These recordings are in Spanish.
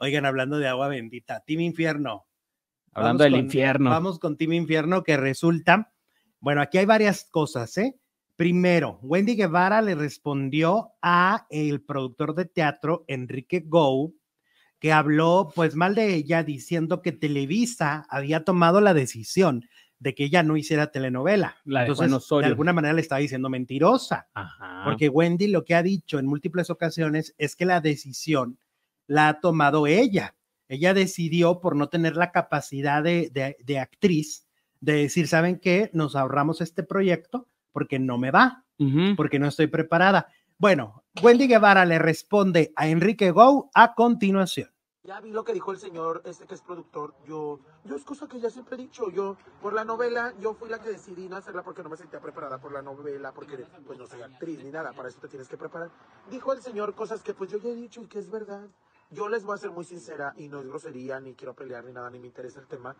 Oigan, hablando de agua bendita, Team Infierno. Hablando del infierno. Vamos con Team Infierno que resulta, bueno, aquí hay varias cosas, ¿eh? Primero, Wendy Guevara le respondió a el productor de teatro Enrique Go, que habló pues mal de ella diciendo que Televisa había tomado la decisión de que ella no hiciera telenovela. de Entonces, de alguna manera le estaba diciendo mentirosa, porque Wendy lo que ha dicho en múltiples ocasiones es que la decisión la ha tomado ella. Ella decidió por no tener la capacidad de, de, actriz de decir, ¿saben qué? Nos ahorramos este proyecto porque no me va, porque no estoy preparada. Bueno, Wendy Guevara le responde a Enrique Gou a continuación. Ya vi lo que dijo el señor, este que es productor. Yo, yo es cosa que ya siempre he dicho. Yo, por la novela, yo fui la que decidí no hacerla porque no me sentía preparada por la novela, porque pues no soy actriz ni nada. Para eso te tienes que preparar. Dijo el señor cosas que pues yo ya he dicho y que es verdad. Yo les voy a ser muy sincera y no es grosería, ni quiero pelear, ni nada, ni me interesa el tema.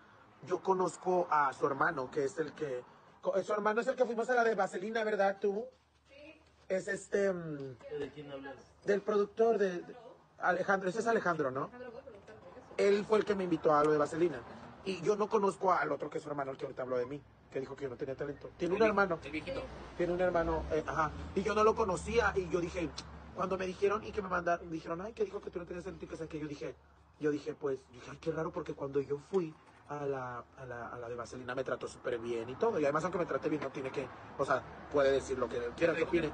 Yo conozco a su hermano, que es el que... Su hermano es el que fuimos a la de Vaselina, ¿verdad? Tú. Sí. Es este... Mm, ¿De quién hablas? Del productor de... Alejandro, ese es Alejandro, ¿no? Él fue el que me invitó a lo de Vaselina. Y yo no conozco al otro que es su hermano, el que ahorita habló de mí, que dijo que yo no tenía talento. Tiene un hermano. El viejito. Tiene un hermano, eh, ajá. Y yo no lo conocía y yo dije, cuando me dijeron y que me mandaron, dijeron, ay, que dijo que tú no tenías antipes que yo dije, yo dije, pues, dije, ay, qué raro, porque cuando yo fui a la, a la, a la de Vaselina me trató súper bien y todo. Y además, aunque me trate bien, no tiene que, o sea, puede decir lo que quiera que opine.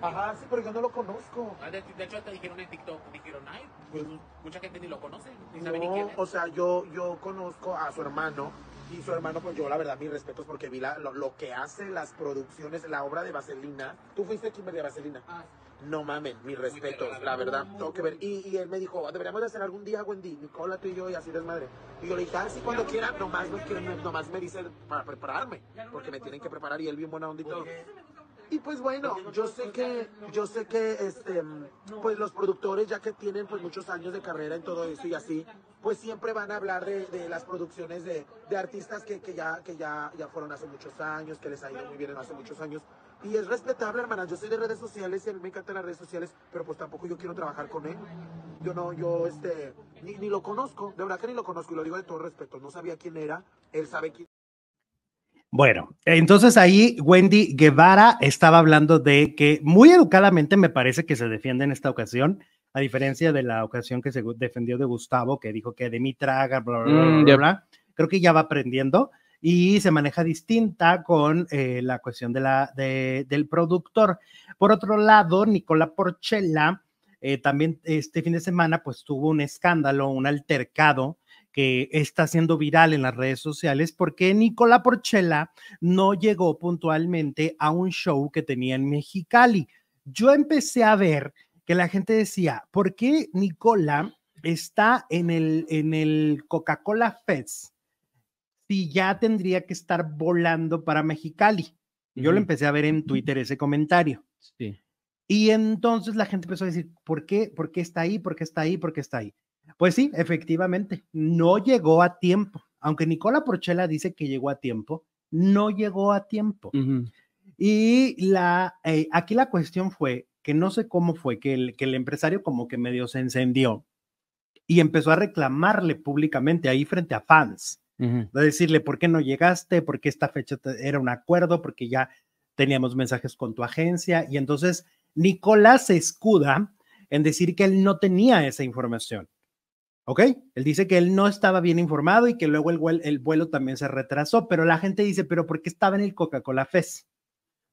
Ajá, sí, pero yo no lo conozco. Ah, de, hecho, te dijeron en TikTok, dijeron, ay, pues, pues mucha gente ni lo conoce, ni sabe ni quién O sea, yo, yo conozco a su hermano. Y su hermano, pues yo la verdad, mis respetos porque vi lo, lo, que hace las producciones, la obra de Vaselina. Tú fuiste Kimber de Vaselina. Ah, no mamen, mis respetos, la verdad, tengo que ver. Y, él me dijo, ah, deberíamos de hacer algún día, Wendy, Nicola, tú y yo, y así desmadre. Y yo le dije, ah, cuando quiera, nomás me, dice me dicen para prepararme, porque me tienen que preparar y él bien un buen y todo. Y pues bueno, yo sé que, yo sé que, este, pues los productores, ya que tienen pues muchos años de carrera en todo eso y así, pues siempre van a hablar de, las producciones de, de artistas que, que, ya, que ya, ya fueron hace muchos años, que les ha ido muy bien hace muchos años. Y es respetable, hermana. Yo soy de redes sociales y me encanta las redes sociales, pero pues tampoco yo quiero trabajar con él. Yo no, yo este, ni, lo conozco, de verdad que ni lo conozco y lo digo de todo respeto. No sabía quién era, él sabe quién. Bueno, entonces ahí Wendy Guevara estaba hablando de que muy educadamente me parece que se defiende en esta ocasión, a diferencia de la ocasión que se defendió de Gustavo, que dijo que de mí traga, bla, bla, bla, mm, bla. Creo que ya va aprendiendo y se maneja distinta con eh, la cuestión de la, del productor. Por otro lado, Nicola Porchella eh, también este fin de semana pues tuvo un escándalo, un altercado que está siendo viral en las redes sociales porque Nicola Porchella no llegó puntualmente a un show que tenía en Mexicali. Yo empecé a ver que la gente decía, ¿por qué Nicola está en el, en el Coca-Cola Fest? si ya tendría que estar volando para Mexicali. Yo lo empecé a ver en Twitter ese comentario. Y entonces la gente empezó a decir, ¿por qué? ¿Por qué está ahí? ¿Por qué está ahí? ¿Por qué está ahí? Pues sí, efectivamente, no llegó a tiempo. Aunque Nicola Porchela dice que llegó a tiempo, no llegó a tiempo. Y la, eh, aquí la cuestión fue que no sé cómo fue que el, que el empresario como que medio se encendió y empezó a reclamarle públicamente ahí frente a fans de decirle, ¿por qué no llegaste? ¿Por qué esta fecha era un acuerdo? Porque ya teníamos mensajes con tu agencia. Y entonces Nicolás se escuda en decir que él no tenía esa información. ¿Ok? Él dice que él no estaba bien informado y que luego el, vuelo, el vuelo también se retrasó, pero la gente dice, pero ¿por qué estaba en el Coca-Cola Fest?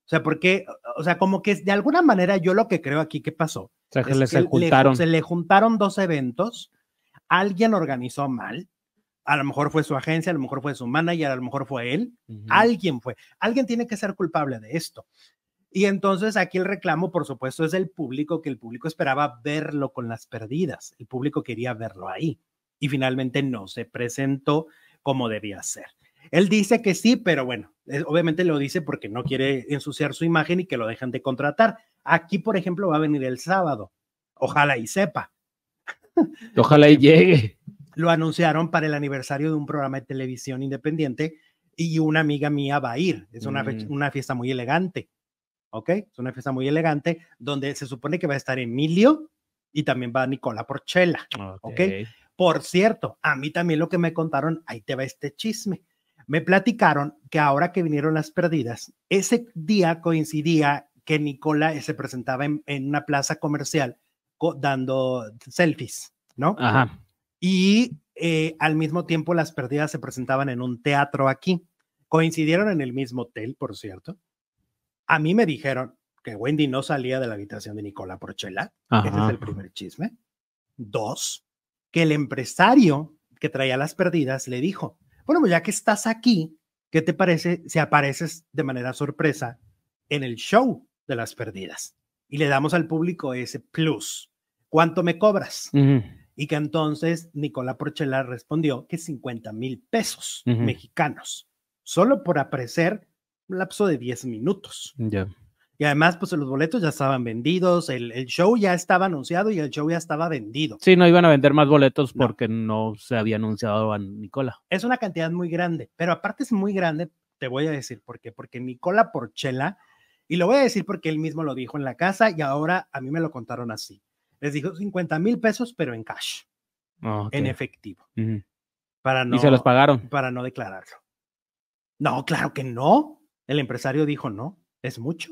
O sea, porque, o sea, como que de alguna manera yo lo que creo aquí que pasó. se Le, se le juntaron dos eventos, alguien organizó mal, a lo mejor fue su agencia, a lo mejor fue su manager, a lo mejor fue él. Alguien fue. Alguien tiene que ser culpable de esto. Y entonces aquí el reclamo, por supuesto, es el público, que el público esperaba verlo con las perdidas. El público quería verlo ahí. Y finalmente no se presentó como debía ser. Él dice que sí, pero bueno, eh, obviamente lo dice porque no quiere ensuciar su imagen y que lo dejan de contratar. Aquí, por ejemplo, va a venir el sábado. Ojalá y sepa. Ojalá y llegue lo anunciaron para el aniversario de un programa de televisión independiente y una amiga mía va a ir. Es una, mm. una fiesta muy elegante, ¿ok? Es una fiesta muy elegante donde se supone que va a estar Emilio y también va Nicola Porchela, okay. ¿ok? Por cierto, a mí también lo que me contaron, ahí te va este chisme. Me platicaron que ahora que vinieron las perdidas, ese día coincidía que Nicola eh, se presentaba en, en una plaza comercial dando selfies, ¿no? Ajá y eh, al mismo tiempo las pérdidas se presentaban en un teatro aquí. Coincidieron en el mismo hotel, por cierto. A mí me dijeron que Wendy no salía de la habitación de Nicola Porchela. Ese es el primer chisme. Dos, que el empresario que traía las pérdidas le dijo, bueno, pues ya que estás aquí, ¿qué te parece si apareces de manera sorpresa en el show de las pérdidas? Y le damos al público ese plus. ¿Cuánto me cobras? y que entonces Nicolás Porchela respondió que 50 mil pesos mexicanos, solo por aparecer un lapso de 10 minutos. Y además, pues los boletos ya estaban vendidos, el, show ya estaba anunciado y el show ya estaba vendido. Sí, no iban a vender más boletos porque no, se había anunciado a Nicola. Es una cantidad muy grande, pero aparte es muy grande, te voy a decir por qué, porque Nicola Porchela, y lo voy a decir porque él mismo lo dijo en la casa y ahora a mí me lo contaron así les dijo 50 mil pesos, pero en cash, ah, en efectivo. para no, ¿Y se los pagaron? Para no declararlo. No, claro que no. El empresario dijo no, es mucho.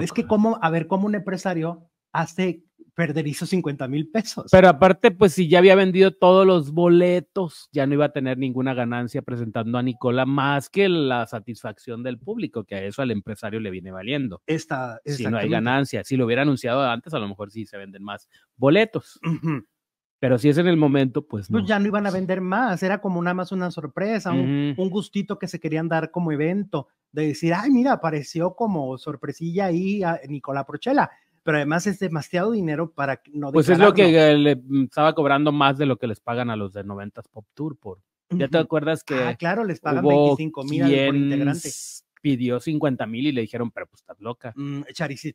Es que ¿eh? como, a ver, cómo un empresario hace perder esos 50 mil pesos. Pero aparte, pues si ya había vendido todos los boletos, ya no iba a tener ninguna ganancia presentando a Nicola más que la satisfacción del público, que a eso al empresario le viene valiendo. Esta, si no hay ganancia, si lo hubiera anunciado antes, a lo mejor sí se venden más boletos. Pero si es en el momento, pues Pues ya no iban a vender más, era como nada más una sorpresa, un, gustito que se querían dar como evento, de decir, ay, mira, apareció como sorpresilla ahí a Nicola Prochela pero además es demasiado dinero para no. Pues es lo que le mm, estaba cobrando más de lo que les pagan a los de 90 Pop Tour por. ¿Ya te acuerdas que? Ah, claro, les pagan 25 mil por integrante. Pidió 50 mil y le dijeron, pero pues estás loca. Mm, Charicid.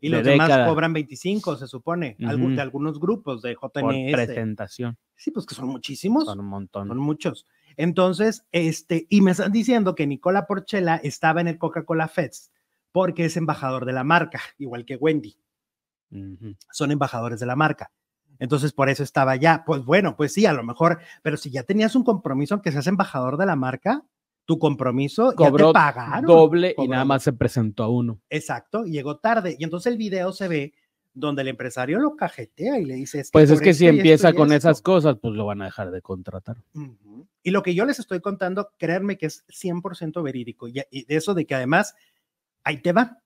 Y los demás cobran 25, se supone, de algunos grupos de JNS. Por presentación. Sí, pues que son muchísimos. Son un montón. Son muchos. Entonces, este, y me están diciendo que Nicola Porchela estaba en el Coca-Cola Fest porque es embajador de la marca, igual que Wendy. Son embajadores de la marca. Entonces, por eso estaba ya. Pues bueno, pues sí, a lo mejor, pero si ya tenías un compromiso, aunque seas embajador de la marca, tu compromiso ya te pagaron. Doble y nada más se presentó a uno. Exacto, llegó tarde. Y entonces el video se ve donde el empresario lo cajetea y le dice. pues es que si empieza con esas cosas, pues lo van a dejar de contratar. Y lo que yo les estoy contando, créanme que es 100% verídico. Y, eso de que además ahí te va.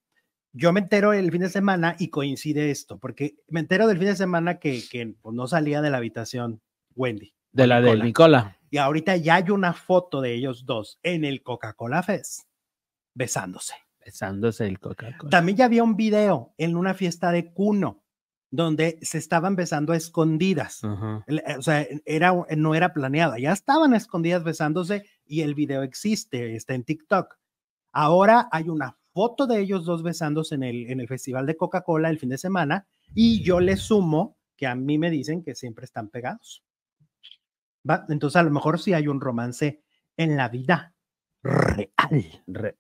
Yo me entero el fin de semana y coincide esto, porque me entero del fin de semana que, que pues, no salía de la habitación Wendy. De la de Nicola. Y ahorita ya hay una foto de ellos dos en el Coca-Cola Fest besándose. Besándose el Coca-Cola. También ya había un video en una fiesta de Cuno donde se estaban besando a escondidas. Eh, o sea, era, no era planeada, ya estaban escondidas besándose y el video existe, está en TikTok. Ahora hay una foto de ellos dos besándose en el, en el Festival de Coca-Cola el fin de semana y yo le sumo que a mí me dicen que siempre están pegados. Entonces a lo mejor sí hay un romance en la vida real.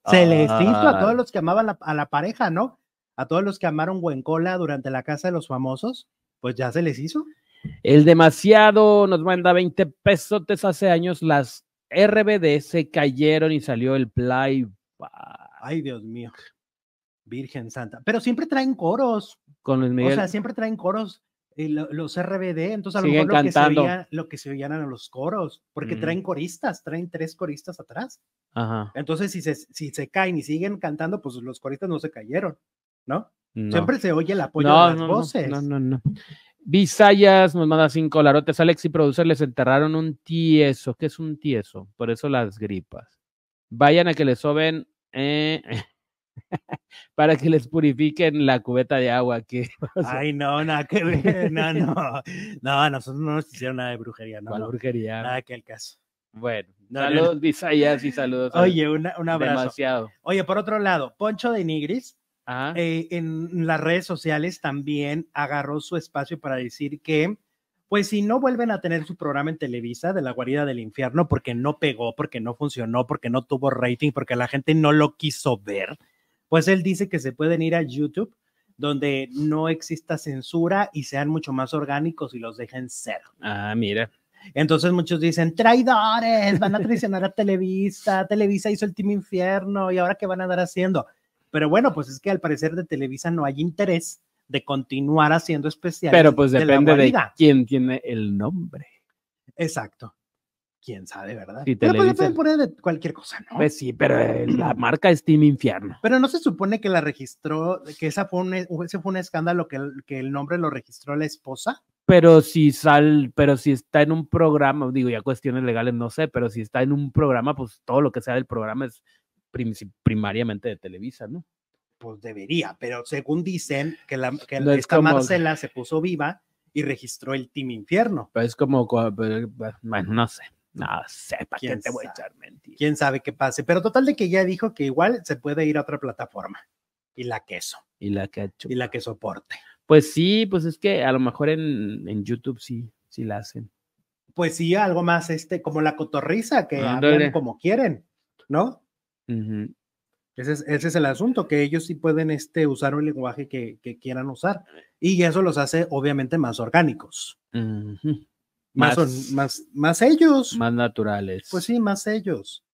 Se les hizo a todos los que amaban a la pareja, ¿no? A todos los que amaron cola durante la casa de los famosos, pues ya se les hizo. El demasiado nos manda 20 pesos. Hace años las RBD se cayeron y salió el playback. Ay, Dios mío. Virgen Santa. Pero siempre traen coros. Con el Miguel. O sea, siempre traen coros eh, los RBD. Entonces, a lo mejor que, se lo que se oían a los coros, porque traen coristas, traen tres coristas atrás. Ajá. Entonces, si se, si se caen y siguen cantando, pues los coristas no se cayeron, ¿no? Siempre se oye el apoyo de las voces. No, no, no. Visayas nos manda cinco larotes. Alex y Producer les enterraron un tieso. ¿Qué es un tieso? Por eso las gripas. Vayan a que les soben eh, para que les purifiquen la cubeta de agua. Que, Ay, no, nada que ver, no, no, no, nosotros no nos hicieron nada de brujería, no. brujería? Nada que el caso. Bueno, saludos bisayas y saludos. Oye, un abrazo. Demasiado. Oye, por otro lado, Poncho de Nigris eh, en las redes sociales también agarró su espacio para decir que pues si no vuelven a tener su programa en Televisa de la guarida del infierno porque no pegó, porque no funcionó, porque no tuvo rating, porque la gente no lo quiso ver, pues él dice que se pueden ir a YouTube donde no exista censura y sean mucho más orgánicos y los dejen cero. Ah, mira. Entonces muchos dicen, traidores, van a traicionar a Televisa, Televisa hizo el Team Infierno y ahora qué van a andar haciendo. Pero bueno, pues es que al parecer de Televisa no hay interés de continuar haciendo especial Pero pues depende de, quién tiene el nombre. Exacto. Quién sabe, ¿verdad? pero pues pueden poner de cualquier cosa, ¿no? Pues sí, pero eh, la marca es Team Infierno. Pero no se supone que la registró, que esa fue ese fue un escándalo que el, que el nombre lo registró la esposa pero si sal, pero si está en un programa, digo, ya cuestiones legales no sé, pero si está en un programa, pues todo lo que sea del programa es primariamente de Televisa, ¿no? pues debería, pero según dicen que, la, que esta Marcela se puso viva y registró el Team Infierno. Pues es como, bueno, no sé. No sé, ¿para te voy a echar mentira? ¿Quién sabe qué pase? Pero total de que ya dijo que igual se puede ir a otra plataforma. Y la queso. Y la que Y la que soporte. Pues sí, pues es que a lo mejor en, YouTube sí, sí la hacen. Pues sí, algo más este, como la cotorriza, que hablen como quieren, ¿no? Ese es, el asunto, que ellos sí pueden este, usar un lenguaje que, quieran usar. Y eso los hace obviamente más orgánicos. más, más, más, ellos. Más naturales. Pues sí, más ellos.